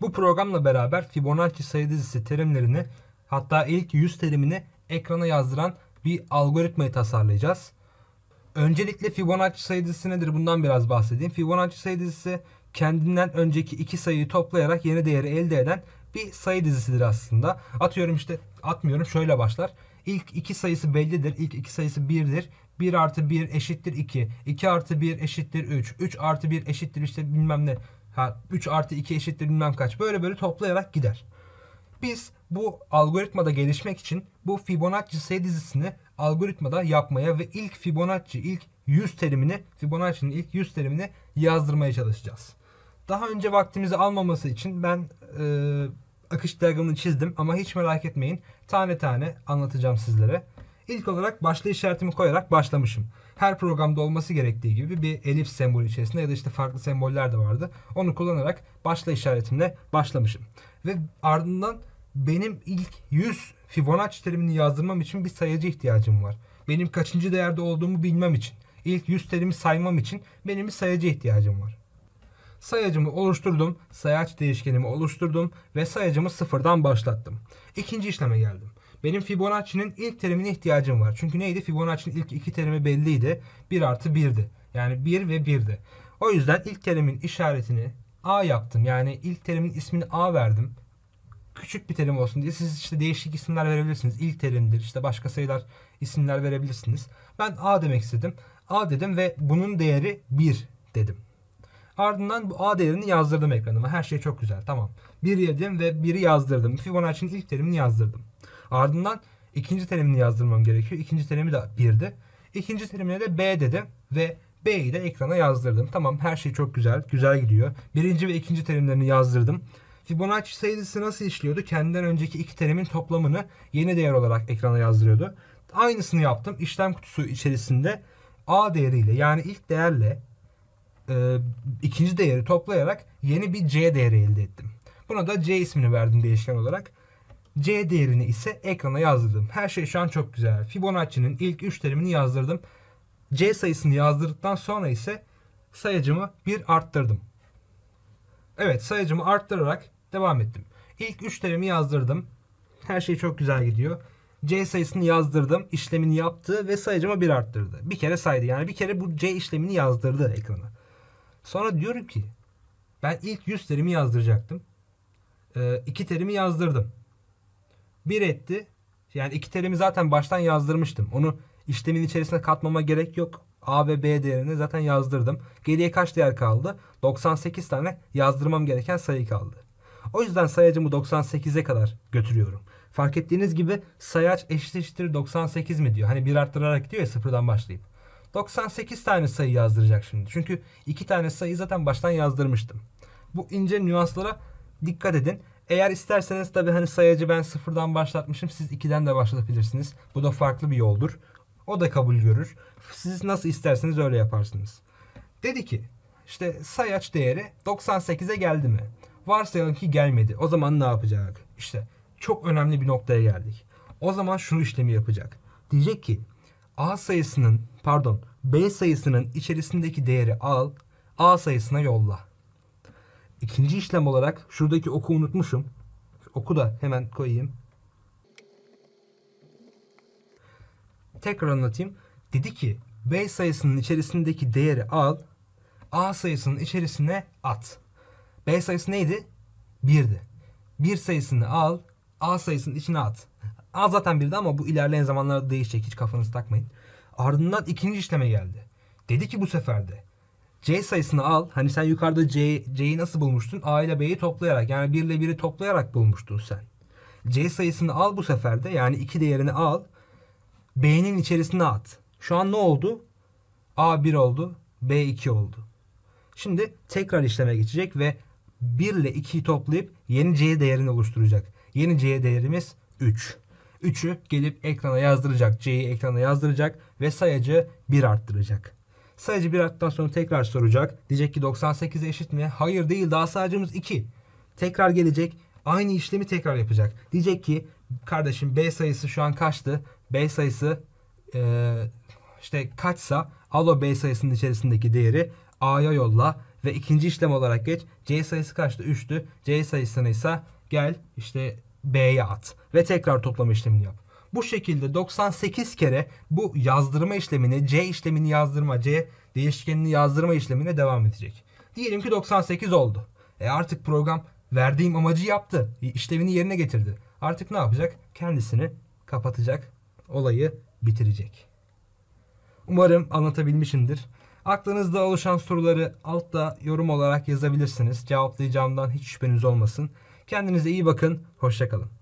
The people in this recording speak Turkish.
Bu programla beraber Fibonacci sayı dizisi terimlerini hatta ilk 100 terimini ekrana yazdıran bir algoritmayı tasarlayacağız. Öncelikle Fibonacci sayı dizisi nedir bundan biraz bahsedeyim. Fibonacci sayı dizisi kendinden önceki iki sayıyı toplayarak yeni değeri elde eden bir sayı dizisidir aslında. Atıyorum işte atmıyorum şöyle başlar. İlk iki sayısı bellidir. İlk iki sayısı birdir. 1 artı 1 eşittir 2. 2 artı 1 eşittir 3. 3 artı 1 eşittir işte bilmem ne Ha, 3 artı 2 eşittir bilmem kaç. Böyle böyle toplayarak gider. Biz bu algoritmada gelişmek için bu Fibonacci sayı dizisini algoritmada yapmaya ve ilk Fibonacci, ilk 100 terimini, Fibonacci'nin ilk 100 terimini yazdırmaya çalışacağız. Daha önce vaktimizi almaması için ben e, akış diyagramını çizdim ama hiç merak etmeyin. Tane tane anlatacağım sizlere. İlk olarak başlığı işaretimi koyarak başlamışım. Her programda olması gerektiği gibi bir elips sembolü içerisinde ya da işte farklı semboller de vardı. Onu kullanarak başla işaretimle başlamışım. Ve ardından benim ilk 100 Fibonacci terimini yazdırmam için bir sayıcı ihtiyacım var. Benim kaçıncı değerde olduğumu bilmem için, ilk 100 terimi saymam için benim bir sayıcı ihtiyacım var. Sayacımı oluşturdum, sayaç değişkenimi oluşturdum ve sayacımı sıfırdan başlattım. İkinci işleme geldim. Benim Fibonacci'nin ilk terimine ihtiyacım var. Çünkü neydi? Fibonacci'nin ilk iki terimi belliydi. 1 artı 1'di. Yani 1 ve 1'di. O yüzden ilk terimin işaretini A yaptım. Yani ilk terimin ismini A verdim. Küçük bir terim olsun diye siz işte değişik isimler verebilirsiniz. İlk terimdir İşte başka sayılar isimler verebilirsiniz. Ben A demek istedim. A dedim ve bunun değeri 1 dedim. Ardından bu A değerini yazdırdım ekranıma. Her şey çok güzel. Tamam. 1 yedim ve 1'i yazdırdım. Fibonacci'nin ilk terimini yazdırdım. Ardından ikinci terimini yazdırmam gerekiyor. İkinci terimi de 1'di. İkinci terimine de B dedim ve B'yi de ekrana yazdırdım. Tamam her şey çok güzel. Güzel gidiyor. Birinci ve ikinci terimlerini yazdırdım. Fibonacci sayısı nasıl işliyordu? Kendinden önceki iki terimin toplamını yeni değer olarak ekrana yazdırıyordu. Aynısını yaptım. İşlem kutusu içerisinde A değeriyle yani ilk değerle e, ikinci değeri toplayarak yeni bir C değeri elde ettim. Buna da C ismini verdim değişken olarak. C değerini ise ekrana yazdırdım. Her şey şu an çok güzel. Fibonacci'nin ilk 3 terimini yazdırdım. C sayısını yazdırdıktan sonra ise sayacımı bir arttırdım. Evet sayacımı arttırarak devam ettim. İlk 3 terimi yazdırdım. Her şey çok güzel gidiyor. C sayısını yazdırdım. işlemini yaptı ve sayacımı bir arttırdı. Bir kere saydı. Yani bir kere bu C işlemini yazdırdı ekrana. Sonra diyorum ki ben ilk 100 terimi yazdıracaktım. 2 ee, terimi yazdırdım. Bir etti. Yani iki terimi zaten baştan yazdırmıştım. Onu işlemin içerisine katmama gerek yok. A ve B değerini zaten yazdırdım. Geriye kaç değer kaldı? 98 tane yazdırmam gereken sayı kaldı. O yüzden sayacımı 98'e kadar götürüyorum. Fark ettiğiniz gibi sayaç eşittir 98 mi diyor. Hani bir arttırarak diyor ya sıfırdan başlayıp. 98 tane sayı yazdıracak şimdi. Çünkü iki tane sayı zaten baştan yazdırmıştım. Bu ince nüanslara dikkat edin. Eğer isterseniz tabi hani sayacı ben sıfırdan başlatmışım. Siz ikiden de başlatabilirsiniz. Bu da farklı bir yoldur. O da kabul görür. Siz nasıl isterseniz öyle yaparsınız. Dedi ki işte sayaç değeri 98'e geldi mi? Varsayalım ki gelmedi. O zaman ne yapacak? İşte çok önemli bir noktaya geldik. O zaman şu işlemi yapacak. Diyecek ki A sayısının pardon B sayısının içerisindeki değeri al A sayısına yolla. İkinci işlem olarak şuradaki oku unutmuşum. Oku da hemen koyayım. Tekrar anlatayım. Dedi ki B sayısının içerisindeki değeri al. A sayısının içerisine at. B sayısı neydi? 1'di. 1 sayısını al. A sayısının içine at. A zaten 1'di ama bu ilerleyen zamanlarda değişecek. Hiç kafanızı takmayın. Ardından ikinci işleme geldi. Dedi ki bu sefer de C sayısını al. Hani sen yukarıda C, C'yi nasıl bulmuştun? A ile B'yi toplayarak yani 1 ile 1'i toplayarak bulmuştun sen. C sayısını al bu sefer de yani 2 değerini al. B'nin içerisine at. Şu an ne oldu? A 1 oldu. B 2 oldu. Şimdi tekrar işleme geçecek ve 1 ile 2'yi toplayıp yeni C değerini oluşturacak. Yeni C değerimiz 3. 3'ü gelip ekrana yazdıracak. C'yi ekrana yazdıracak ve sayacı 1 arttıracak. Sayıcı bir hattan sonra tekrar soracak. Diyecek ki 98 eşit mi? Hayır değil daha sayacımız 2. Tekrar gelecek. Aynı işlemi tekrar yapacak. Diyecek ki kardeşim B sayısı şu an kaçtı? B sayısı e, işte kaçsa al o B sayısının içerisindeki değeri A'ya yolla ve ikinci işlem olarak geç. C sayısı kaçtı? 3'tü. C sayısını ise gel işte B'ye at ve tekrar toplama işlemini yap. Bu şekilde 98 kere bu yazdırma işlemini, C işlemini yazdırma, C değişkenini yazdırma işlemine devam edecek. Diyelim ki 98 oldu. E artık program verdiğim amacı yaptı. İşlevini yerine getirdi. Artık ne yapacak? Kendisini kapatacak. Olayı bitirecek. Umarım anlatabilmişimdir. Aklınızda oluşan soruları altta yorum olarak yazabilirsiniz. Cevaplayacağımdan hiç şüpheniz olmasın. Kendinize iyi bakın. Hoşçakalın.